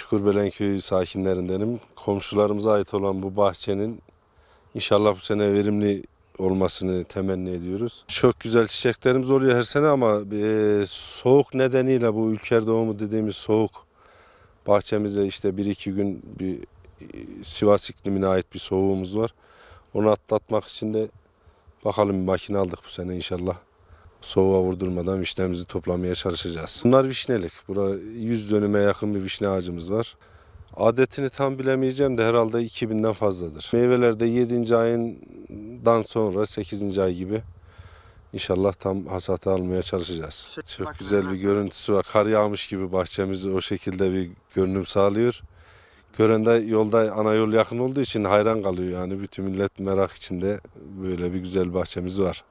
Çukurbelen Köyü sakinlerindenim. Komşularımıza ait olan bu bahçenin inşallah bu sene verimli olmasını temenni ediyoruz. Çok güzel çiçeklerimiz oluyor her sene ama e, soğuk nedeniyle bu ülker doğumu dediğimiz soğuk bahçemize işte bir iki gün bir e, Sivas iklimine ait bir soğuğumuz var. Onu atlatmak için de bakalım bir makine aldık bu sene inşallah soğuğa vurdurmadan vişnemizi toplamaya çalışacağız. Bunlar vişnelik. Burada 100 dönüme yakın bir vişne ağacımız var. Adetini tam bilemeyeceğim de herhalde 2000'den fazladır. Meyveler de 7. ayından sonra 8. ay gibi İnşallah tam hasata almaya çalışacağız. Çok güzel bir görüntüsü var. Kar yağmış gibi bahçemiz o şekilde bir görünüm sağlıyor. Gören de yolda ana yol yakın olduğu için hayran kalıyor yani. Bütün millet merak içinde böyle bir güzel bahçemiz var.